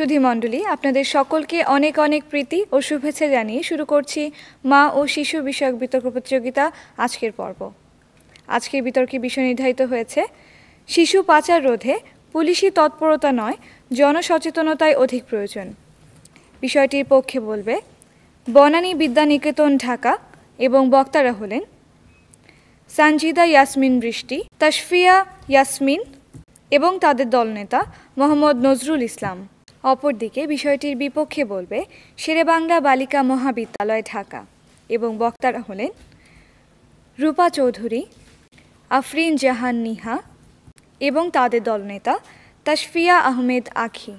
সুধিমণ্ডলী আপনাদের সকলকে অনেক অনেক প্রীতি ও শুভেচ্ছা জানিয়ে শুরু করছি মা ও শিশু বিষয়ক বিতর্ক প্রতিযোগিতা আজকের পর্ব আজকের বিতর্কে বিষয় নির্ধারিত হয়েছে শিশু পাচার রোধে পুলিশি তৎপরতা নয় জনসচেতনতায় অধিক প্রয়োজন বিষয়টির পক্ষে বলবে বনানী বিদ্যানিকেতন ঢাকা এবং বক্তারা হলেন সানজিদা ইয়াসমিন বৃষ্টি তাশফিয়া ইয়াসমিন এবং তাদের দলনেতা মোহাম্মদ নজরুল ইসলাম অপরদিকে বিষয়টির বিপক্ষে বলবে শেরেবাংলা বালিকা মহাবিদ্যালয় ঢাকা এবং বক্তারা হলেন রূপা চৌধুরী আফরিন জাহান নিহা এবং তাদের দলনেতা তাশফিয়া আহমেদ আখি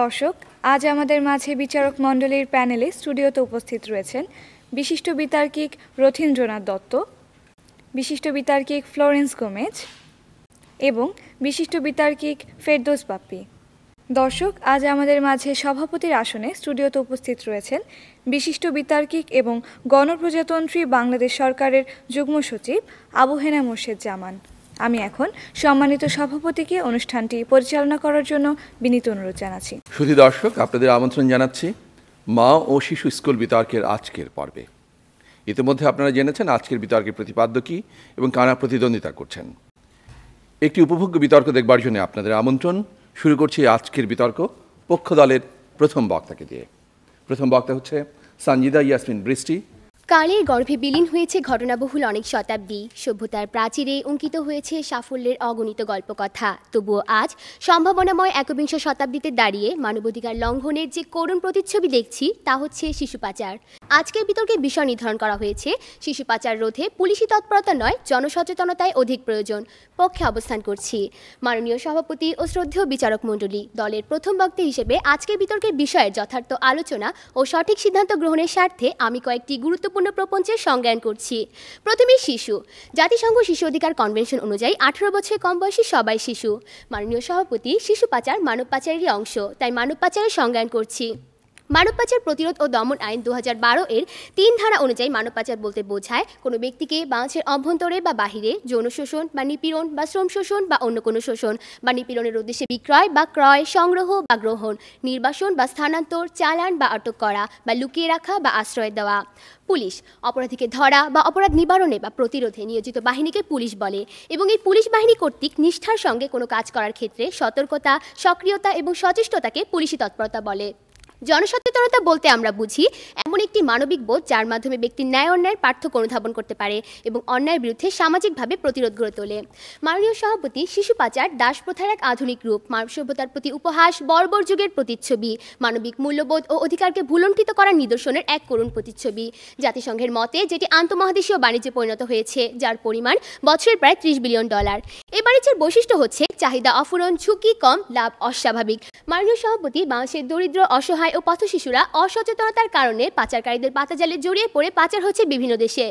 দর্শক আজ আমাদের মাঝে বিচারক মণ্ডলীর প্যানেলে স্টুডিওতে উপস্থিত রয়েছেন বিশিষ্ট বিতার্কিক রথীন্দ্রনাথ দত্ত বিশিষ্ট বিতার্কিক ফ্লোরেন্স গোমেজ এবং বিশিষ্ট বিতার্কিক ফেরদোস বাপ্পী দর্শক আজ আমাদের মাঝে সভাপতির আসনে স্টুডিওতে উপস্থিত রয়েছেন বিশিষ্ট বিতার্কিক এবং গণপ্রজাতন্ত্রী বাংলাদেশ সরকারের যুগ্ম সচিব আবু হেনা মোর্শেদ জামান আমি এখন সম্মানিত সভাপতিকে অনুষ্ঠানটি পরিচালনা করার জন্য বিনীত অনুরোধ জানাচ্ছি শুধু দর্শক আপনাদের আমন্ত্রণ জানাচ্ছি মা ও শিশু স্কুল বিতর্কের আজকের পর্বে ইতিমধ্যে আপনারা জেনেছেন আজকের বিতর্কের প্রতিপাদ্য কি এবং কারা প্রতিদ্বন্দ্বিতা করছেন একটি উপভোগ্য বিতর্ক দেখবার জন্য আপনাদের আমন্ত্রণ শুরু করছি আজকের বিতর্ক পক্ষ দলের প্রথম বক্তাকে দিয়ে প্রথম বক্তা হচ্ছে সঞ্জিদা ইয়াসমিন বৃষ্টি কালের গর্ভে বিলীন হয়েছে ঘটনাবহুল অনেক শতাব্দী সভ্যতার প্রাচীরে অঙ্কিত হয়েছে সাফল্যের অগণিত গল্পকথা তবুও আজ সম্ভাবনাময় একবিংশ শতাব্দীতে দাঁড়িয়ে মানবাধিকার লঙ্ঘনের যে করুণ প্রতিচ্ছবি দেখছি তা হচ্ছে শিশু পাচার আজকের বিতর্কে বিষয় নির্ধারণ করা হয়েছে শিশু পাচার রোধে পুলিশি তৎপরতা নয় জনসচেতনতায় অধিক প্রয়োজন পক্ষে অবস্থান করছি মাননীয় সভাপতি ও শ্রদ্ধেয় বিচারক মণ্ডলী দলের প্রথম বক্তা হিসেবে আজকের বিতর্কের বিষয়ের যথার্থ আলোচনা ও সঠিক সিদ্ধান্ত গ্রহণের স্বার্থে আমি কয়েকটি গুরুত্বপূর্ণ গুরুত্বপূর্ণ প্রপঞ্চে সংজ্ঞান করছি প্রথমে শিশু জাতিসংঘ শিশু অধিকার কনভেনশন অনুযায়ী আঠারো বছর কম বয়সী সবাই শিশু মাননীয় সভাপতি শিশু পাচার মানব পাচারেরই অংশ তাই মানব পাচারের সংজ্ঞান করছি মানব পাচার প্রতিরোধ ও দমন আইন দু এর তিন ধারা অনুযায়ী মানব পাচার বলতে বোঝায় কোনো ব্যক্তিকে বাংলাদেশের অভ্যন্তরে বা বাহিরে যৌন শোষণ বা নিপীড়ন বা শ্রম শোষণ বা অন্য কোনো শোষণ বা নিপীড়নের উদ্দেশ্যে বিক্রয় বা ক্রয় সংগ্রহ বা গ্রহণ নির্বাসন বা স্থানান্তর চালান বা আটক করা বা লুকিয়ে রাখা বা আশ্রয় দেওয়া পুলিশ অপরাধীকে ধরা বা অপরাধ নিবারণে বা প্রতিরোধে নিয়োজিত বাহিনীকে পুলিশ বলে এবং এই পুলিশ বাহিনী কর্তৃক নিষ্ঠার সঙ্গে কোনো কাজ করার ক্ষেত্রে সতর্কতা সক্রিয়তা এবং সচেষ্টতাকে পুলিশি তৎপরতা বলে জনসচেতনতা বলতে আমরা বুঝি এমন একটি মানবিক বোধ যার মাধ্যমে ব্যক্তি ন্যায় অন্যায়ের পার্থক্য অনুধাবন করতে পারে এবং অন্যায়ের বিরুদ্ধে সামাজিকভাবে প্রতিরোধ গড়ে তোলে মাননীয় সভাপতি শিশু পাচার দাস প্রথার এক আধুনিক রূপ মানব সভ্যতার প্রতি উপহাস বর্বর যুগের প্রতিচ্ছবি মানবিক মূল্যবোধ ও অধিকারকে ভুলণ্ঠিত করার নিদর্শনের এক করুণ প্রতিচ্ছবি জাতিসংঘের মতে যেটি আন্তঃমহাদেশীয় বাণিজ্যে পরিণত হয়েছে যার পরিমাণ বছরের প্রায় ত্রিশ বিলিয়ন ডলার এ বাণিজ্যের বৈশিষ্ট্য হচ্ছে চাহিদা অফুরন ঝুঁকি কম লাভ অস্বাভাবিক মাননীয় সভাপতি বাংলাদেশের দরিদ্র অসহায় অসহায় ও পথশিশুরা অসচেতনতার কারণে পাচারকারীদের পাতা জালে জড়িয়ে পড়ে পাচার হচ্ছে বিভিন্ন দেশে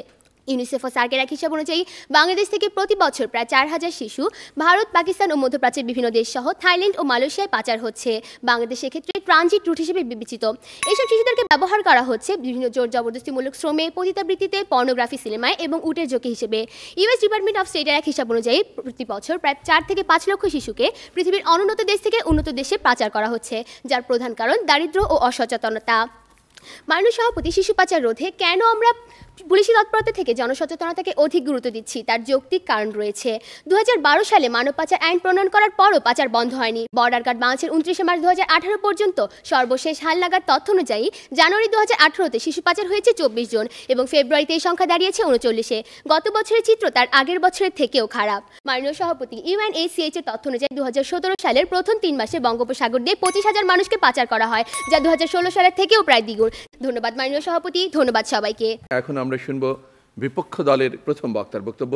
ইউনিসেফ ও সার্কের এক হিসাব অনুযায়ী বাংলাদেশ থেকে প্রতি বছর প্রায় চার হাজার শিশু ভারত পাকিস্তান ও মধ্যপ্রাচ্যের বিভিন্ন দেশ সহ থাইল্যান্ড ও মালয়েশিয়ায় পাচার হচ্ছে বাংলাদেশ ক্ষেত্রে ট্রানজিট রুট হিসেবে বিবেচিত এইসব শিশুদেরকে ব্যবহার করা হচ্ছে বিভিন্ন জোর জবরদস্তিমূলক শ্রমে পতিতাবৃত্তিতে পর্নোগ্রাফি সিনেমায় এবং উটের জোকে হিসেবে ইউএস ডিপার্টমেন্ট অফ স্টেটের এক হিসাব অনুযায়ী প্রতি বছর প্রায় চার থেকে পাঁচ লক্ষ শিশুকে পৃথিবীর অনুন্নত দেশ থেকে উন্নত দেশে পাচার করা হচ্ছে যার প্রধান কারণ দারিদ্র ও অসচেতনতা মানুষ সভাপতি শিশু পাচার রোধে কেন আমরা পুলিশি তৎপরতা থেকে জনসচেতনতাকে অধিক গুরুত্ব দিচ্ছি তার যৌক্তিক কারণ রয়েছে দু সালে মানব পাচার আইন প্রণয়ন করার পরও পাচার বন্ধ হয়নি বর্ডার গার্ড বাংলাদেশের উনত্রিশে মার্চ দু পর্যন্ত সর্বশেষ হাল লাগার তথ্য অনুযায়ী জানুয়ারি দু হাজার শিশু পাচার হয়েছে চব্বিশ জন এবং ফেব্রুয়ারিতে এই সংখ্যা দাঁড়িয়েছে উনচল্লিশে গত বছরের চিত্র তার আগের বছরের থেকেও খারাপ মাননীয় সভাপতি ইউএনএসিএইচ এর তথ্য অনুযায়ী দু সালের প্রথম তিন মাসে বঙ্গোপসাগর দিয়ে পঁচিশ হাজার মানুষকে পাচার করা হয় যা দু সালের থেকেও প্রায় দ্বিগুণ ধন্যবাদ মাননীয় সভাপতি ধন্যবাদ সবাইকে এখন আমরা শুনব বিপক্ষ দলের প্রথম বক্তার বক্তব্য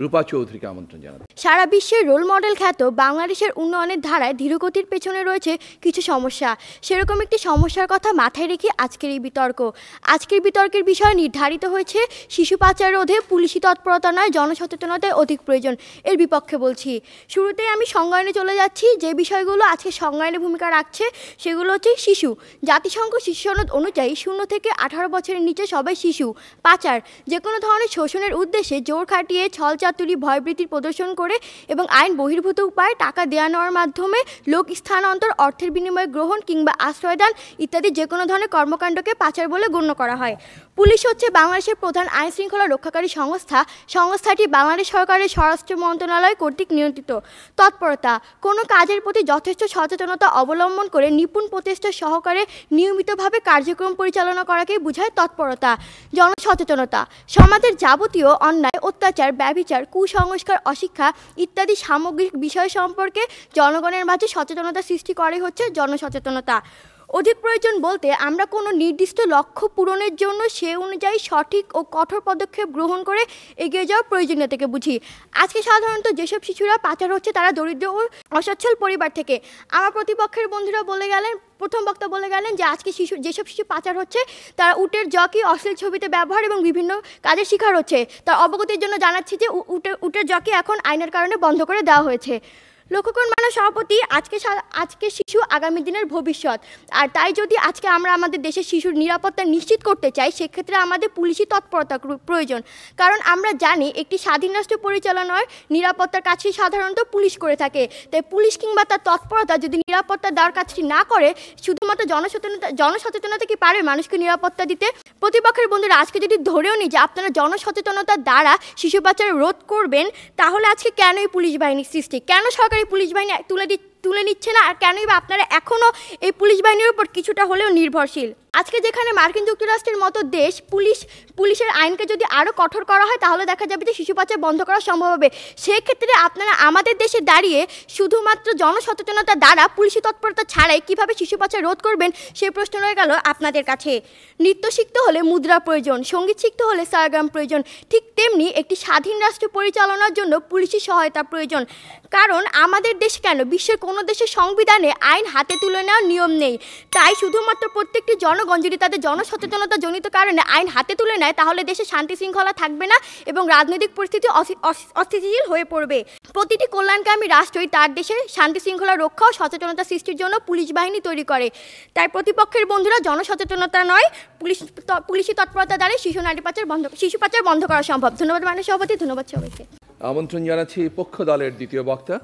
রূপা চৌধুরীকে আমন্ত্রণ জানাতে সারা বিশ্বের রোল মডেল খ্যাত বাংলাদেশের উন্নয়নের ধারায় ধীরগতির পেছনে রয়েছে কিছু সমস্যা সেরকম একটি সমস্যার কথা মাথায় রেখে আজকের এই বিতর্ক আজকের বিতর্কের বিষয় নির্ধারিত হয়েছে শিশু পাচার রোধে পুলিশি তৎপরতা নয় জনসচেতনতায় অধিক প্রয়োজন এর বিপক্ষে বলছি শুরুতেই আমি সংজ্ঞায়নে চলে যাচ্ছি যে বিষয়গুলো আজকে সংজ্ঞায়নে ভূমিকা রাখছে সেগুলো হচ্ছে শিশু জাতিসংঘ শিশু সনদ অনুযায়ী শূন্য থেকে আঠারো বছরের নিচে সবাই শিশু পাচার যে কোনো ধরনের শোষণের উদ্দেশ্যে জোর খাটিয়ে ছলচা তুলি ভয়ভীতির প্রদর্শন করে এবং আইন বহির্ভূত উপায়ে টাকা দেওয়া নেওয়ার মাধ্যমে লোক স্থানান্তর অর্থের বিনিময়ে গ্রহণ কিংবা আশ্রয়দান ইত্যাদি যে কোনো ধরনের কর্মকাণ্ডকে পাচার বলে গণ্য করা হয় পুলিশ হচ্ছে বাংলাদেশের প্রধান আইন শৃঙ্খলা রক্ষাকারী সংস্থা সংস্থাটি বাংলাদেশ সরকারের স্বরাষ্ট্র মন্ত্রণালয় কর্তৃক নিয়ন্ত্রিত তৎপরতা কোনো কাজের প্রতি যথেষ্ট সচেতনতা অবলম্বন করে নিপুণ প্রচেষ্টা সহকারে নিয়মিতভাবে কার্যক্রম পরিচালনা করাকে বোঝায় তৎপরতা জনসচেতনতা সমাজের যাবতীয় অন্যায় অত্যাচার ব্যবিচার কুসংস্কার অশিক্ষা ইত্যাদি সামগ্রিক বিষয় সম্পর্কে জনগণের মাঝে সচেতনতা সৃষ্টি করাই হচ্ছে জনসচেতনতা অধিক প্রয়োজন বলতে আমরা কোনো নির্দিষ্ট লক্ষ্য পূরণের জন্য সে অনুযায়ী সঠিক ও কঠোর পদক্ষেপ গ্রহণ করে এগিয়ে যাওয়ার প্রয়োজনীয়তাকে বুঝি আজকে সাধারণত যেসব শিশুরা পাচার হচ্ছে তারা দরিদ্র ও অসচ্ছল পরিবার থেকে আমার প্রতিপক্ষের বন্ধুরা বলে গেলেন প্রথম বক্তা বলে গেলেন যে আজকে শিশু যেসব শিশু পাচার হচ্ছে তারা উটের জকি অশ্লীল ছবিতে ব্যবহার এবং বিভিন্ন কাজের শিকার হচ্ছে তার অবগতির জন্য জানাচ্ছি যে উটের উটের জকি এখন আইনের কারণে বন্ধ করে দেওয়া হয়েছে লক্ষ্যকোণ মানে সভাপতি আজকে আজকে শিশু আগামী দিনের ভবিষ্যৎ আর তাই যদি আজকে আমরা আমাদের দেশের শিশুর নিরাপত্তা নিশ্চিত করতে চাই সেক্ষেত্রে আমাদের পুলিশি তৎপরতা প্রয়োজন কারণ আমরা জানি একটি স্বাধীন রাষ্ট্র পরিচালনার নিরাপত্তার কাজটি সাধারণত পুলিশ করে থাকে তাই পুলিশ কিংবা তার তৎপরতা যদি নিরাপত্তা দেওয়ার কাজটি না করে শুধুমাত্র জনসচেতনতা জনসচেতনতা কি পারে মানুষকে নিরাপত্তা দিতে প্রতিপক্ষের বন্ধুরা আজকে যদি ধরেও নিই যে আপনারা জনসচেতনতার দ্বারা শিশু পাচার রোধ করবেন তাহলে আজকে কেন এই পুলিশ বাহিনীর সৃষ্টি কেন সরকার সহকারী পুলিশ বাহিনী তুলে তুলে নিচ্ছে না আর কেনই বা আপনারা এখনও এই পুলিশ বাহিনীর উপর কিছুটা হলেও নির্ভরশীল আজকে যেখানে মার্কিন যুক্তরাষ্ট্রের মতো দেশ পুলিশ পুলিশের আইনকে যদি আরও কঠোর করা হয় তাহলে দেখা যাবে যে শিশু পাচার বন্ধ করা সম্ভব হবে সেক্ষেত্রে আপনারা আমাদের দেশে দাঁড়িয়ে শুধুমাত্র জনসচেতনতা দ্বারা পুলিশি তৎপরতা ছাড়াই কিভাবে শিশু পাচার রোধ করবেন সে প্রশ্ন রয়ে গেল আপনাদের কাছে নৃত্য শিখতে হলে মুদ্রা প্রয়োজন সঙ্গীত শিখতে হলে সারগ্রাম প্রয়োজন ঠিক তেমনি একটি স্বাধীন রাষ্ট্র পরিচালনার জন্য পুলিশি সহায়তা প্রয়োজন কারণ আমাদের দেশ কেন বিশ্বের কোনো দেশের সংবিধানে আইন হাতে তুলে নেওয়ার নিয়ম নেই তাই শুধুমাত্র প্রত্যেকটি জন জনগণ যদি তাদের জনসচেতনতা জনিত কারণে আইন হাতে তুলে নেয় তাহলে দেশে শান্তি শৃঙ্খলা থাকবে না এবং রাজনৈতিক পরিস্থিতি অস্থিতিশীল হয়ে পড়বে প্রতিটি কল্যাণকামী রাষ্ট্রই তার দেশে শান্তি শৃঙ্খলা রক্ষা ও সচেতনতা সৃষ্টির জন্য পুলিশ বাহিনী তৈরি করে তাই প্রতিপক্ষের বন্ধুরা জনসচেতনতা নয় পুলিশ পুলিশি তৎপরতা দ্বারা শিশু নারী পাচার বন্ধ শিশু পাচার বন্ধ করা সম্ভব ধন্যবাদ মাননীয় সভাপতি ধন্যবাদ সবাইকে আমন্ত্রণ জানাচ্ছি পক্ষ দলের দ্বিতীয় বক্তা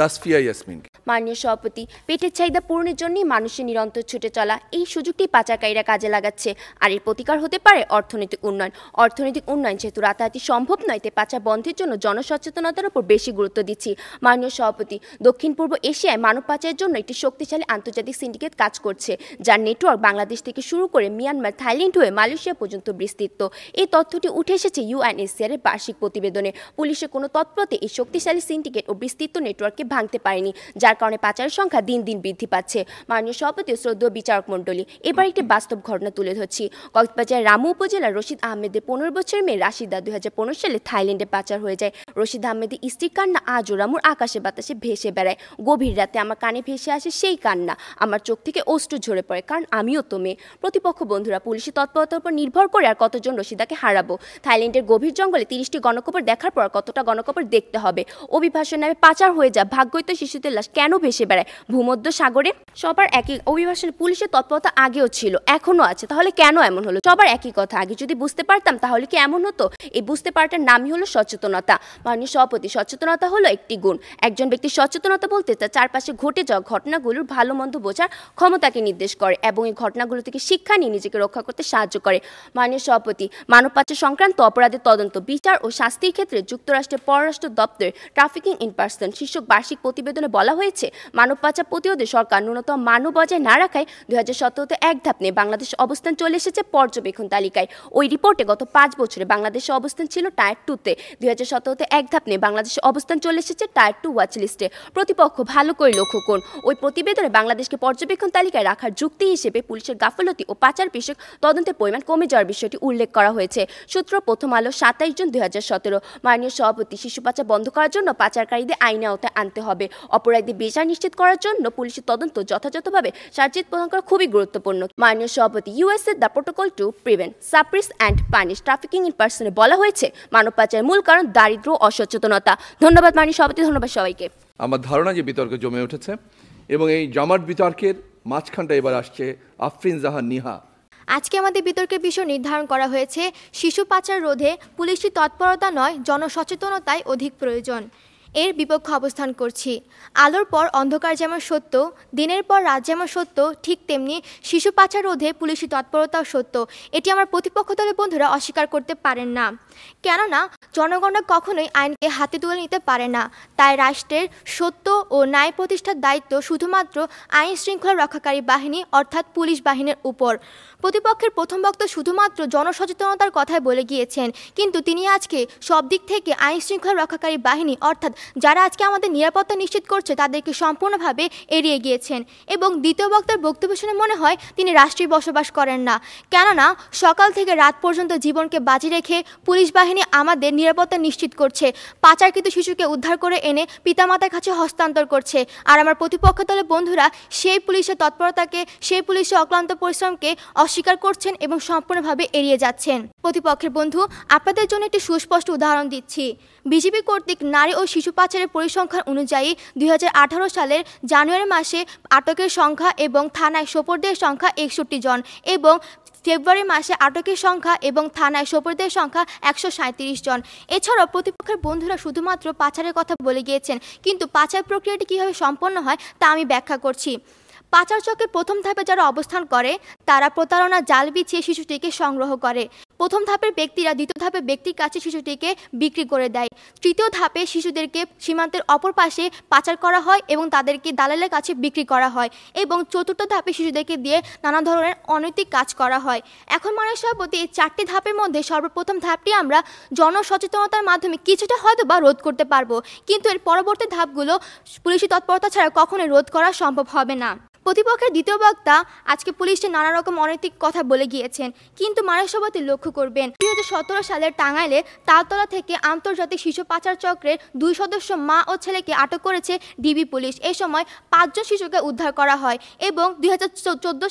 তাসফিয়া ইয়াসমিন মাননীয় সভাপতি পেটের চাহিদা পূরণের জন্যই মানুষের নিরন্তর ছুটে চলা এই সুযোগটি পাচারকারীরা কাজে লাগাচ্ছে আর এর প্রতিকার হতে পারে অর্থনৈতিক উন্নয়ন অর্থনৈতিক উন্নয়ন যেহেতু রাতারাতি সম্ভব নয় তাই পাচার বন্ধের জন্য জনসচেতনতার উপর বেশি গুরুত্ব দিচ্ছি মাননীয় সভাপতি দক্ষিণ পূর্ব এশিয়ায় মানব পাচারের জন্য একটি শক্তিশালী আন্তর্জাতিক সিন্ডিকেট কাজ করছে যার নেটওয়ার্ক বাংলাদেশ থেকে শুরু করে মিয়ানমার থাইল্যান্ড হয়ে মালয়েশিয়া পর্যন্ত বিস্তৃত এই তথ্যটি উঠে এসেছে ইউএনএসিআর এর বার্ষিক প্রতিবেদনে পুলিশের কোনো তৎপরতে এই শক্তিশালী সিন্ডিকেট ও বিস্তৃত নেটওয়ার্ককে ভাঙতে পারেনি যার কারণে পাচারের সংখ্যা দিন দিন বৃদ্ধি পাচ্ছে মাননীয় সভাপতি শ্রদ্ধা বিচারক মন্ডলী এবার একটি বাস্তব ঘটনা তুলে ধরছি কক্সবাজার রামু উপজেলার রশিদ আহমেদের পনেরো বছরের মেয়ে রাশিদা দুই সালে থাইল্যান্ডে পাচার হয়ে যায় রশিদ আহমেদের স্ত্রীর কান্না আজও রামুর আকাশে বাতাসে ভেসে বেড়ায় গভীর রাতে আমার কানে ভেসে আসে সেই কান্না আমার চোখ থেকে অস্ত্র ঝরে পড়ে কারণ আমিও তো মেয়ে প্রতিপক্ষ বন্ধুরা পুলিশের তৎপরতার উপর নির্ভর করে আর কতজন রশিদাকে হারাবো থাইল্যান্ডের গভীর জঙ্গলে তিরিশটি গণকবর দেখার পর কতটা গণকবর দেখতে হবে অভিভাষণ নামে পাচার হয়ে যা ভাগ্যই তো শিশুদের লাশ কেন ভেসে বেড়ায় ভূমধ্য সাগরে সবার একই অভিবাসন পুলিশের তৎপরতা আগেও ছিল এখনো আছে তাহলে কেন এমন হলো সবার একই কথা আগে যদি বুঝতে পারতাম তাহলে কি এমন হতো এই বুঝতে পারাটার নামই হলো সচেতনতা মাননীয় সভাপতি সচেতনতা হলো একটি গুণ একজন ব্যক্তি সচেতনতা বলতে তার চারপাশে ঘটে যাওয়া ঘটনাগুলোর ভালো মন্দ বোঝার ক্ষমতাকে নির্দেশ করে এবং এই ঘটনাগুলো থেকে শিক্ষা নিয়ে নিজেকে রক্ষা করতে সাহায্য করে মাননীয় সভাপতি মানব পাচার সংক্রান্ত অপরাধের তদন্ত বিচার ও শাস্তির ক্ষেত্রে যুক্তরাষ্ট্রের পররাষ্ট্র দপ্তরের ট্রাফিকিং ইন পার্সন শীর্ষক বার্ষিক প্রতিবেদনে বলা হয়েছে মানব পাচার প্রতিরোধে সরকার ন্যূনতম মানব বজায় না রাখায় দু হাজার এক ধাপ নিয়ে বাংলাদেশ অবস্থান চলে এসেছে পর্যবেক্ষণ তালিকায় ওই রিপোর্টে গত পাঁচ বছরে বাংলাদেশের অবস্থান ছিল টায়ার টুতে দু হাজার এক ধাপ নিয়ে বাংলাদেশের অবস্থান চলে এসেছে টায়ার টু ওয়াচ লিস্টে প্রতিপক্ষ ভালো করে লক্ষ্য করুন ওই প্রতিবেদনে বাংলাদেশকে পর্যবেক্ষণ তালিকায় রাখার যুক্তি হিসেবে পুলিশের গাফলতি ও পাচার বিষয়ক তদন্তের পরিমাণ কমে যাওয়ার বিষয়টি উল্লেখ করা হয়েছে সূত্র প্রথম আলো সাতাইশ জুন দুই হাজার সতেরো মাননীয় সভাপতি শিশু পাচার বন্ধ করার জন্য পাচারকারীদের আইনে আওতায় আনতে হবে অপরাধী বিচার নিশ্চিত করার জন্য পুলিশের তদন্ত যথাযথভাবে সার্জিত প্রদান করা খুবই গুরুত্বপূর্ণ মাননীয় সভাপতি USA the protocol to prevent suppress and punish trafficking in persons বলা হয়েছে মানব পাচারের মূল কারণ দারিদ্র অসচেতনতা ধন্যবাদ মাননীয় সভাপতি ধন্যবাদ সবাইকে আমার ধারণা যে বিতর্ক জমে উঠেছে এবং এই জমাট বিতর্কের মাঝখানটা এবার আসছে আফরিন জাহান নিহা আজকে আমাদের বিতর্কের বিষয় নির্ধারণ করা হয়েছে শিশু পাচার রোধে পুলিশি তৎপরতা নয় জনসচেতনতাই অধিক প্রয়োজন এর বিপক্ষে অবস্থান করছি আলোর পর অন্ধকার যেমন সত্য দিনের পর রাত যেমন সত্য ঠিক তেমনি শিশু পাচার রোধে পুলিশি তৎপরতাও সত্য এটি আমার প্রতিপক্ষ দলের বন্ধুরা অস্বীকার করতে পারেন না কেননা জনগণরা কখনোই আইনকে হাতে তুলে নিতে পারে না তাই রাষ্ট্রের সত্য ও ন্যায় প্রতিষ্ঠার দায়িত্ব শুধুমাত্র আইন শৃঙ্খলা রক্ষাকারী বাহিনী অর্থাৎ পুলিশ বাহিনীর উপর প্রতিপক্ষের প্রথম বক্তা শুধুমাত্র জনসচেতনতার কথাই বলে গিয়েছেন কিন্তু তিনি আজকে সব দিক থেকে আইন শৃঙ্খলা রক্ষাকারী বাহিনী অর্থাৎ যারা আজকে আমাদের নিরাপত্তা নিশ্চিত করছে তাদেরকে সম্পূর্ণভাবে এড়িয়ে গিয়েছেন এবং দ্বিতীয় বক্তার বক্তব্য শুনে মনে হয় তিনি রাষ্ট্রে বসবাস করেন না কেননা সকাল থেকে রাত পর্যন্ত জীবনকে বাজি রেখে পুলিশ বাহিনী আমাদের নিরাপত্তা নিশ্চিত করছে পাচারকৃত শিশুকে উদ্ধার করে এনে পিতামাতার কাছে হস্তান্তর করছে আর আমার প্রতিপক্ষ দলের বন্ধুরা সেই পুলিশের তৎপরতাকে সেই পুলিশের অক্লান্ত পরিশ্রমকে অস্বীকার করছেন এবং সম্পূর্ণভাবে এড়িয়ে যাচ্ছেন প্রতিপক্ষের বন্ধু আপনাদের জন্য একটি সুস্পষ্ট উদাহরণ দিচ্ছি বিজেপি কর্তৃক নারী ও শিশু পাচারের পরিসংখ্যান অনুযায়ী দুই সালের জানুয়ারি মাসে আটকের সংখ্যা এবং থানায় সোপর্দের সংখ্যা একষট্টি জন এবং ফেব্রুয়ারি মাসে আটকের সংখ্যা এবং থানায় সোপর্দের সংখ্যা একশো জন এছাড়াও প্রতিপক্ষের বন্ধুরা শুধুমাত্র পাচারের কথা বলে গিয়েছেন কিন্তু পাচার প্রক্রিয়াটি কীভাবে সম্পন্ন হয় তা আমি ব্যাখ্যা করছি পাচার চক্রের প্রথম ধাপে যারা অবস্থান করে তারা প্রতারণা জাল বিছিয়ে শিশুটিকে সংগ্রহ করে প্রথম ধাপের ব্যক্তিরা দ্বিতীয় ধাপে ব্যক্তির কাছে শিশুটিকে বিক্রি করে দেয় তৃতীয় ধাপে শিশুদেরকে সীমান্তের অপর পাশে পাচার করা হয় এবং তাদেরকে দালালের কাছে বিক্রি করা হয় এবং চতুর্থ ধাপে শিশুদেরকে দিয়ে নানা ধরনের অনৈতিক কাজ করা হয় এখন মানুষের সভাপতি এই চারটি ধাপের মধ্যে সর্বপ্রথম ধাপটি আমরা জনসচেতনতার মাধ্যমে কিছুটা হয়তো বা রোধ করতে পারবো কিন্তু এর পরবর্তী ধাপগুলো পুলিশের তৎপরতা ছাড়া কখনোই রোধ করা সম্ভব হবে না প্রতিপক্ষের দ্বিতীয় বক্তা আজকে পুলিশের নানা রকম অনৈতিক কথা বলে গিয়েছেন কিন্তু মানব সভাতে লক্ষ্য করবেন দুই হাজার সালের টাঙ্গাইলে তালতলা থেকে আন্তর্জাতিক শিশু পাচার চক্রের দুই সদস্য মা ও ছেলেকে আটক করেছে ডিবি পুলিশ এ সময় পাঁচজন শিশুকে উদ্ধার করা হয় এবং দুই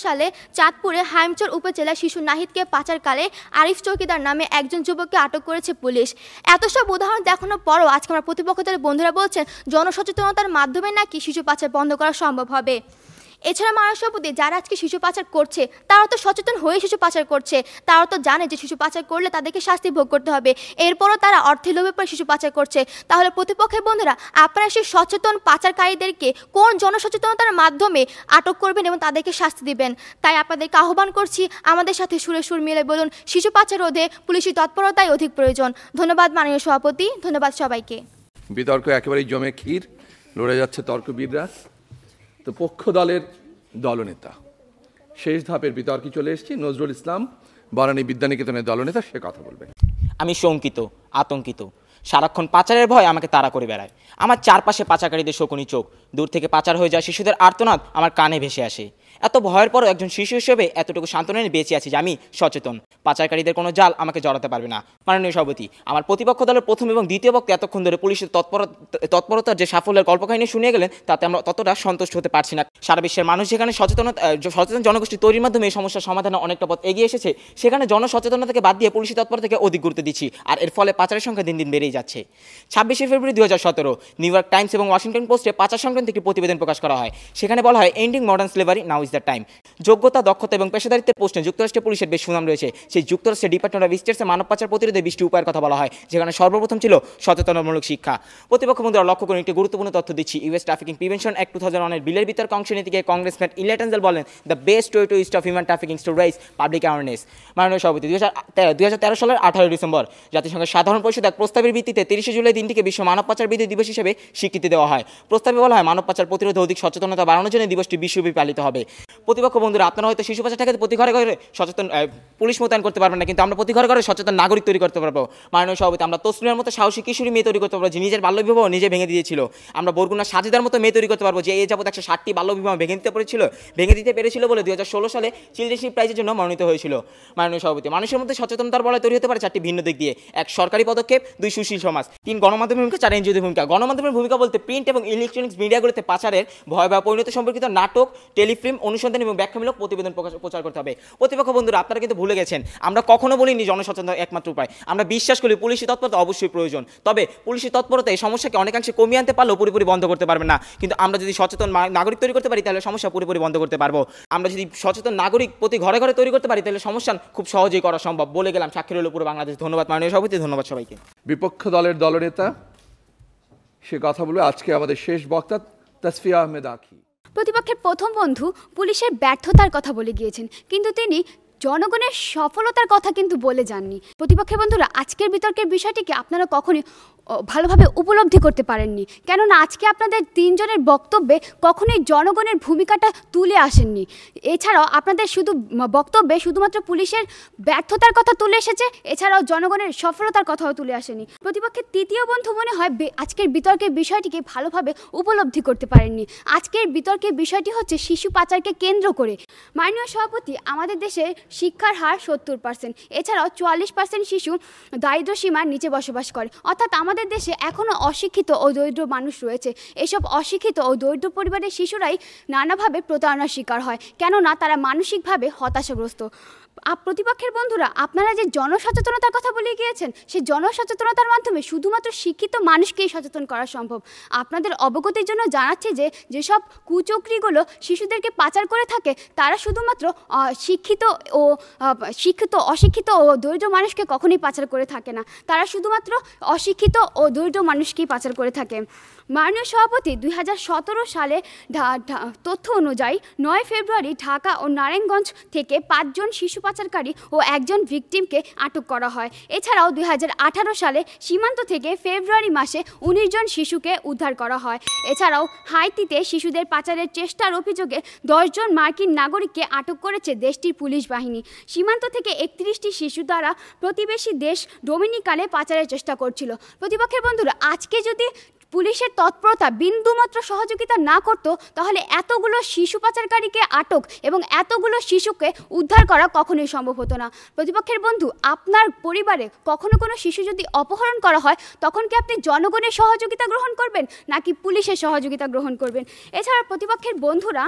সালে চাঁদপুরে হাইমচর উপজেলা শিশু নাহিদকে পাচারকালে আরিফ চৌকিদার নামে একজন যুবককে আটক করেছে পুলিশ এত সব উদাহরণ দেখানোর পরও আজকে আমার প্রতিপক্ষদের বন্ধুরা বলছেন জনসচেতনতার মাধ্যমে নাকি শিশু পাচার বন্ধ করা সম্ভব হবে এছাড়া মানব সভাপতি যারা আজকে শিশু পাচার করছে তারা তো সচেতন হয়ে শিশু পাচার করছে তারা তো জানে যে শিশু পাচার করলে তাদেরকে শাস্তি ভোগ করতে হবে এরপরও তারা অর্থের লোভে পরে শিশু পাচার করছে তাহলে প্রতিপক্ষের বন্ধুরা আপনারা সেই সচেতন পাচারকারীদেরকে কোন জনসচেতনতার মাধ্যমে আটক করবেন এবং তাদেরকে শাস্তি দিবেন তাই আপনাদেরকে আহ্বান করছি আমাদের সাথে সুরে সুর মিলে বলুন শিশু পাচার রোধে পুলিশি তৎপরতাই অধিক প্রয়োজন ধন্যবাদ মাননীয় সভাপতি ধন্যবাদ সবাইকে বিতর্ক একেবারেই জমে ক্ষীর লড়ে যাচ্ছে তর্কবিদরা তো পক্ষ দলের দলনেতা শেষ ধাপের বিতর্কে চলে এসেছি নজরুল ইসলাম বরানী বিদ্যানিকেতনের দলনেতা সে কথা বলবে আমি শঙ্কিত আতঙ্কিত সারাক্ষণ পাচারের ভয় আমাকে তাড়া করে বেড়ায় আমার চারপাশে পাচাকারীদের শকুনি চোখ দূর থেকে পাচার হয়ে যায় শিশুদের আর্তনাদ আমার কানে ভেসে আসে এত ভয়ের পরও একজন শিশু হিসেবে এতটুকু সান্ত্বনা নিয়ে বেঁচে আছি যে আমি সচেতন পাচারকারীদের কোনো জাল আমাকে জড়াতে পারবে না মাননীয় সভাপতি আমার প্রতিপক্ষ দলের প্রথম এবং দ্বিতীয় বক্তা এতক্ষণ ধরে পুলিশের তৎপরতা তৎপরতার যে সাফল্যের গল্পকাহিনী শুনে গেলেন তাতে আমরা ততটা সন্তুষ্ট হতে পারছি না সারা বিশ্বের মানুষ যেখানে সচেতনতা সচেতন জনগোষ্ঠী তৈরির মাধ্যমে এই সমস্যার সমাধানে অনেকটা পথ এগিয়ে এসেছে সেখানে জনসচেতনতাকে বাদ দিয়ে তৎপর থেকে অধিক গুরুত্ব দিচ্ছি আর এর ফলে পাচারের সংখ্যা দিন দিন বেড়েই যাচ্ছে ছাব্বিশে ফেব্রুয়ারি দু হাজার সতেরো নিউ ইয়র্ক টাইমস এবং ওয়াশিংটন পোস্টে পাচার সংক্রান্ত একটি প্রতিবেদন প্রকাশ করা হয় সেখানে বলা হয় ending modern slavery now is the time যোগ্যতা দক্ষতা এবং পেশাদারিত্বের প্রশ্নে যুক্তরাষ্ট্রের পুলিশের বেশ সুনাম রয়েছে সেই যুক্তরাষ্ট্রের ডিপার্টমেন্ট অফ স্টেটসে মানব পাচার প্রতিরোধে বৃষ্টি উপায়ের কথা বলা হয় যেখানে সর্বপ্রথম ছিল সচেতনমূলক শিক্ষা প্রতিপক্ষ বন্ধুরা লক্ষ্য করুন একটি গুরুত্বপূর্ণ তথ্য দিচ্ছি US trafficking prevention act two thousand ওয়ানের বিলের বিতর্ক অংশ নিতে গিয়ে কংগ্রেসম্যান ইলেটেন্সেল বলেন the best way to east of human trafficking to raise public awareness মাননীয় সভাপতি দু হাজার তেরো সালের আঠারোই ডিসেম্বর জাতিসংঘের সাধারণ পরিষদ এক প্রস্তাবের ভিত্তিতে তিরিশে জুলাই দিনটিকে বিশ্ব মানব পাচার বিধি দিবস হিসেবে স্বীকৃতি দেওয়া হয় প্রস্তাবে বলা হয় মানব পাচার প্রতিরোধে অধিক সচেতনতা বাড়ানোর জন্য দিবসটি বিশ্বব্যাপী পালিত হবে প্রতিপক্ষ বন্ধুরা আপনারা হয়তো শিশু ঠেকাতে প্রতি ঘরে ঘরে সচেতন পুলিশ মোতায়েন করতে পারবেন না কিন্তু আমরা প্রতি ঘরে ঘরে সচেতন নাগরিক তৈরি করতে পারবো মাননীয় সভাপতি আমরা তসলিমের মতো সাহসী কিশোরী মেয়ে তৈরি করতে পারবো যে নিজের বাল্যবিবাহ নিজে ভেঙে দিয়েছিল আমরা বরগুনা সাজিদার মতো মেয়ে তৈরি করতে পারবো যে এই যাবত একশো ষাটটি বাল্যবিবাহ ভেঙে দিতে পেরেছিল ভেঙে দিতে পেরেছিল বলে ষোলো সালে চিলড্রেনশিপ প্রাইজের জন্য মনোনীত হয়েছিল মাননীয় সভাপতি মানুষের মধ্যে সচেতনতার বলে তৈরি হতে পারে চারটি ভিন্ন দিক দিয়ে এক সরকারি পদক্ষেপ দুই সুশীল সমাজ তিন গণমাধ্যমের ভূমিকা চার এনজিওদের ভূমিকা গণমাধ্যমের ভূমিকা বলতে প্রিন্ট এবং ইলেকট্রনিক্স মিডিয়াগুলোতে পাচারের বা পরিণত সম্পর্কিত নাটক টেলিফিল্ম অনুসন্ধান এবং ব্যাখ্যামূলক প্রতিবেদন প্রচার করতে হবে প্রতিপক্ষ বন্ধুরা আপনারা কিন্তু ভুলে গেছেন আমরা কখনো বলিনি জনসচেতন একমাত্র উপায় আমরা বিশ্বাস করি পুলিশি তৎপরতা অবশ্যই প্রয়োজন তবে পুলিশি তৎপরতা এই সমস্যাকে অনেকাংশে কমিয়ে আনতে পারলেও পুরোপুরি বন্ধ করতে পারবে না কিন্তু আমরা যদি সচেতন নাগরিক তৈরি করতে পারি তাহলে সমস্যা পুরোপুরি বন্ধ করতে পারবো আমরা যদি সচেতন নাগরিক প্রতি ঘরে ঘরে তৈরি করতে পারি তাহলে সমস্যা খুব সহজেই করা সম্ভব বলে গেলাম সাক্ষীর হল পুরো বাংলাদেশ ধন্যবাদ মাননীয় সভাপতি ধন্যবাদ সবাইকে বিপক্ষ দলের দলনেতা সে কথা বলে আজকে আমাদের শেষ বক্তা তসফিয়া আহমেদ আখি প্রতিপক্ষের প্রথম বন্ধু পুলিশের ব্যর্থতার কথা বলে গিয়েছেন কিন্তু তিনি জনগণের সফলতার কথা কিন্তু বলে যাননি প্রতিপক্ষের বন্ধুরা আজকের বিতর্কের বিষয়টিকে আপনারা কখনই ভালোভাবে উপলব্ধি করতে পারেননি কেননা আজকে আপনাদের তিনজনের বক্তব্যে কখনোই জনগণের ভূমিকাটা তুলে আসেননি এছাড়াও আপনাদের শুধু বক্তব্যে শুধুমাত্র পুলিশের ব্যর্থতার কথা তুলে এসেছে এছাড়াও জনগণের সফলতার কথাও তুলে আসেনি প্রতিপক্ষের তৃতীয় বন্ধু মনে হয় আজকের বিতর্কের বিষয়টিকে ভালোভাবে উপলব্ধি করতে পারেননি আজকের বিতর্কের বিষয়টি হচ্ছে শিশু পাচারকে কেন্দ্র করে মাননীয় সভাপতি আমাদের দেশে শিক্ষার হার সত্তর পার্সেন্ট এছাড়াও চুয়াল্লিশ পার্সেন্ট শিশু দারিদ্র সীমার নিচে বসবাস করে অর্থাৎ আমাদের আমাদের দেশে এখনও অশিক্ষিত ও দরিদ্র মানুষ রয়েছে এসব অশিক্ষিত ও দরিদ্র পরিবারের শিশুরাই নানাভাবে প্রতারণার শিকার হয় কেননা তারা মানসিকভাবে হতাশাগ্রস্ত আপ প্রতিপক্ষের বন্ধুরা আপনারা যে জনসচেতনতার কথা বলে গিয়েছেন সেই জনসচেতনতার মাধ্যমে শুধুমাত্র শিক্ষিত মানুষকেই সচেতন করা সম্ভব আপনাদের অবগতির জন্য জানাচ্ছে যে যেসব কুচক্রিগুলো শিশুদেরকে পাচার করে থাকে তারা শুধুমাত্র শিক্ষিত ও শিক্ষিত অশিক্ষিত ও দরিদ্র মানুষকে কখনই পাচার করে থাকে না তারা শুধুমাত্র অশিক্ষিত ও দরিদ্র মানুষকেই পাচার করে থাকে মাননীয় সভাপতি দুই হাজার সালে তথ্য অনুযায়ী নয় ফেব্রুয়ারি ঢাকা ও নারায়ণগঞ্জ থেকে পাঁচজন শিশু পাচার পাচারকারী ও একজন ভিকটিমকে আটক করা হয় এছাড়াও দুই সালে সীমান্ত থেকে ফেব্রুয়ারি মাসে উনিশ জন শিশুকে উদ্ধার করা হয় এছাড়াও হাইতিতে শিশুদের পাচারের চেষ্টার অভিযোগে দশজন মার্কিন নাগরিককে আটক করেছে দেশটির পুলিশ বাহিনী সীমান্ত থেকে একত্রিশটি শিশু দ্বারা প্রতিবেশী দেশ ডোমিনিকালে পাচারের চেষ্টা করছিল প্রতিপক্ষের বন্ধুরা আজকে যদি পুলিশের তৎপরতা বিন্দুমাত্র সহযোগিতা না করত তাহলে এতগুলো শিশু পাচারকারীকে আটক এবং এতগুলো শিশুকে উদ্ধার করা কখনোই সম্ভব হতো না প্রতিপক্ষের বন্ধু আপনার পরিবারে কখনো কোনো শিশু যদি অপহরণ করা হয় তখন কি আপনি জনগণের সহযোগিতা গ্রহণ করবেন নাকি পুলিশের সহযোগিতা গ্রহণ করবেন এছাড়া প্রতিপক্ষের বন্ধুরা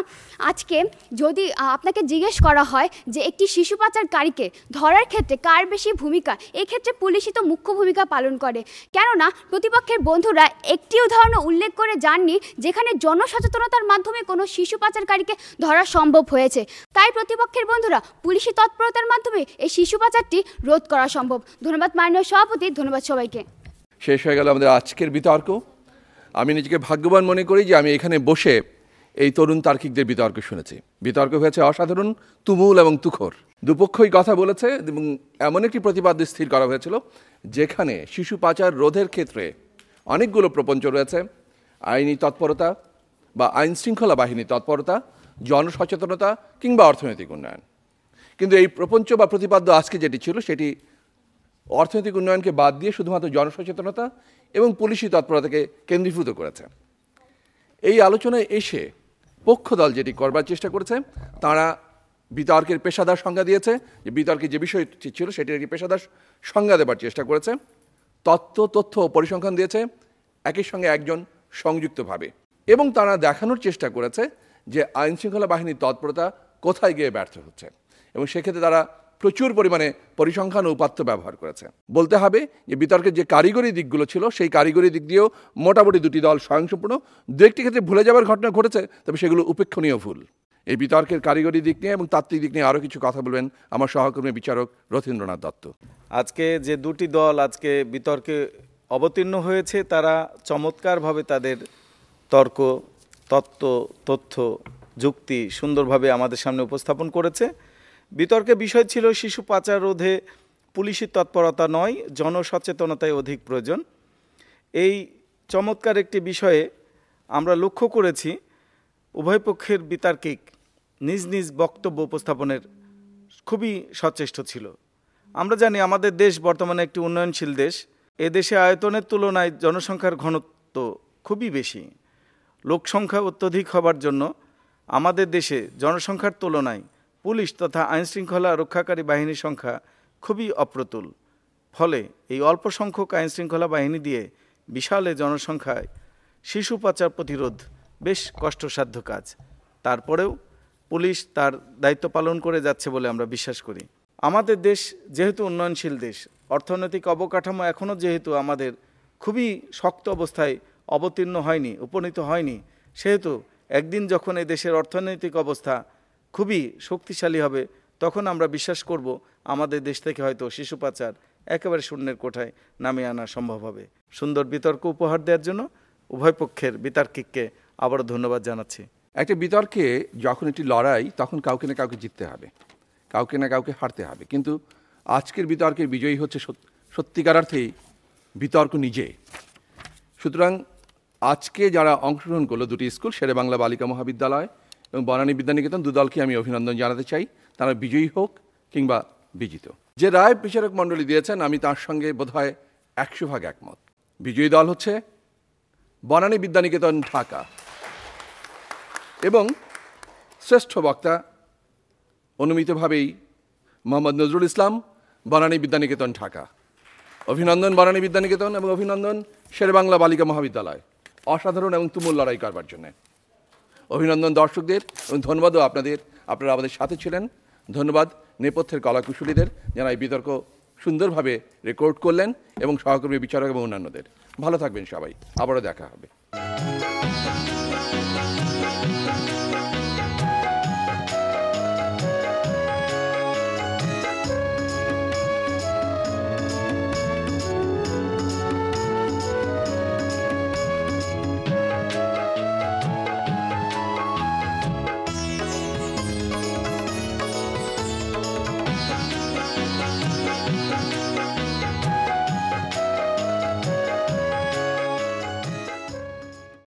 আজকে যদি আপনাকে জিজ্ঞেস করা হয় যে একটি শিশু পাচারকারীকে ধরার ক্ষেত্রে কার বেশি ভূমিকা এক্ষেত্রে পুলিশই তো মুখ্য ভূমিকা পালন করে কেননা প্রতিপক্ষের বন্ধুরা এক একটি উদাহরণ উল্লেখ করে যাননি যেখানে জনসচেতনতার মাধ্যমে কোনো শিশু পাচারকারীকে ধরা সম্ভব হয়েছে তাই প্রতিপক্ষের বন্ধুরা পুলিশি তৎপরতার মাধ্যমে এই শিশু পাচারটি রোধ করা সম্ভব ধন্যবাদ মাননীয় সভাপতি ধন্যবাদ সবাইকে শেষ হয়ে গেল আমাদের আজকের বিতর্ক আমি নিজেকে ভাগ্যবান মনে করি যে আমি এখানে বসে এই তরুণ তার্কিকদের বিতর্ক শুনেছি বিতর্ক হয়েছে অসাধারণ তুমুল এবং তুখর দুপক্ষই কথা বলেছে এবং এমন একটি প্রতিবাদ স্থির করা হয়েছিল যেখানে শিশু পাচার রোধের ক্ষেত্রে অনেকগুলো প্রপঞ্চ রয়েছে আইনি তৎপরতা বা আইন শৃঙ্খলা বাহিনী তৎপরতা জনসচেতনতা কিংবা অর্থনৈতিক উন্নয়ন কিন্তু এই প্রপঞ্চ বা প্রতিপাদ্য আজকে যেটি ছিল সেটি অর্থনৈতিক উন্নয়নকে বাদ দিয়ে শুধুমাত্র জনসচেতনতা এবং পুলিশি তৎপরতাকে কেন্দ্রীভূত করেছে এই আলোচনায় এসে পক্ষ দল যেটি করবার চেষ্টা করেছে তারা বিতর্কের পেশাদার সংজ্ঞা দিয়েছে যে বিতর্কে যে বিষয়টি ছিল সেটির একটি পেশাদার সংজ্ঞা দেবার চেষ্টা করেছে তথ্য তথ্য পরিসংখ্যান দিয়েছে একই সঙ্গে একজন সংযুক্তভাবে এবং তারা দেখানোর চেষ্টা করেছে যে আইনশৃঙ্খলা বাহিনীর তৎপরতা কোথায় গিয়ে ব্যর্থ হচ্ছে এবং সেক্ষেত্রে তারা প্রচুর পরিমাণে পরিসংখ্যান ও উপাত্ত ব্যবহার করেছে বলতে হবে যে বিতর্কের যে কারিগরি দিকগুলো ছিল সেই কারিগরি দিক দিয়েও মোটামুটি দুটি দল স্বয়ংসম্পূর্ণ দু একটি ক্ষেত্রে ভুলে যাওয়ার ঘটনা ঘটেছে তবে সেগুলো উপেক্ষণীয় ভুল এই বিতর্কের কারিগরি দিক নিয়ে এবং তাত্ত্বিক দিক নিয়ে আরও কিছু কথা বলবেন আমার সহকর্মী বিচারক রথীন্দ্রনাথ দত্ত আজকে যে দুটি দল আজকে বিতর্কে অবতীর্ণ হয়েছে তারা চমৎকারভাবে তাদের তর্ক তত্ত্ব তথ্য যুক্তি সুন্দরভাবে আমাদের সামনে উপস্থাপন করেছে বিতর্কের বিষয় ছিল শিশু পাচার রোধে পুলিশের তৎপরতা নয় জনসচেতনতাই অধিক প্রয়োজন এই চমৎকার একটি বিষয়ে আমরা লক্ষ্য করেছি উভয় পক্ষের বিতার্কিক নিজ নিজ বক্তব্য উপস্থাপনের খুবই সচেষ্ট ছিল আমরা জানি আমাদের দেশ বর্তমানে একটি উন্নয়নশীল দেশ এ দেশে আয়তনের তুলনায় জনসংখ্যার ঘনত্ব খুবই বেশি লোকসংখ্যা অত্যধিক হবার জন্য আমাদের দেশে জনসংখ্যার তুলনায় পুলিশ তথা আইনশৃঙ্খলা রক্ষাকারী বাহিনীর সংখ্যা খুবই অপ্রতুল ফলে এই অল্প সংখ্যক আইনশৃঙ্খলা বাহিনী দিয়ে বিশালে জনসংখ্যায় শিশু পাচার প্রতিরোধ বেশ কষ্টসাধ্য কাজ তারপরেও পুলিশ তার দায়িত্ব পালন করে যাচ্ছে বলে আমরা বিশ্বাস করি আমাদের দেশ যেহেতু উন্নয়নশীল দেশ অর্থনৈতিক অবকাঠামো এখনও যেহেতু আমাদের খুবই শক্ত অবস্থায় অবতীর্ণ হয়নি উপনীত হয়নি সেহেতু একদিন যখন এই দেশের অর্থনৈতিক অবস্থা খুবই শক্তিশালী হবে তখন আমরা বিশ্বাস করব আমাদের দেশ থেকে হয়তো শিশু পাচার একেবারে শূন্যের কোঠায় নামিয়ে আনা সম্ভব হবে সুন্দর বিতর্ক উপহার দেওয়ার জন্য উভয় পক্ষের বিতার্কিককে আবারও ধন্যবাদ জানাচ্ছি একটা বিতর্কে যখন একটি লড়াই তখন কাউকে না কাউকে জিততে হবে কাউকে না কাউকে হারতে হবে কিন্তু আজকের বিতর্কের বিজয়ী হচ্ছে সত্যিকার অর্থেই বিতর্ক নিজে সুতরাং আজকে যারা অংশগ্রহণ করলো দুটি স্কুল সেরে বাংলা বালিকা মহাবিদ্যালয় এবং বনানী বিদ্যানিকেতন দুদলকে আমি অভিনন্দন জানাতে চাই তারা বিজয়ী হোক কিংবা বিজিত যে রায় বিচারক মণ্ডলী দিয়েছেন আমি তার সঙ্গে বোধহয় একশো ভাগ একমত বিজয়ী দল হচ্ছে বনানী বিদ্যানিকেতন ঢাকা এবং শ্রেষ্ঠ বক্তা অনুমিতভাবেই মোহাম্মদ নজরুল ইসলাম বনানী বিদ্যানিকেতন ঢাকা অভিনন্দন বনানী বিদ্যানিকেতন এবং অভিনন্দন শেরবাংলা বালিকা মহাবিদ্যালয় অসাধারণ এবং তুমুল লড়াই করবার জন্যে অভিনন্দন দর্শকদের এবং ধন্যবাদও আপনাদের আপনারা আমাদের সাথে ছিলেন ধন্যবাদ নেপথ্যের কলাকুশলীদের যারা এই বিতর্ক সুন্দরভাবে রেকর্ড করলেন এবং সহকর্মী বিচারক এবং অন্যান্যদের ভালো থাকবেন সবাই আবারও দেখা হবে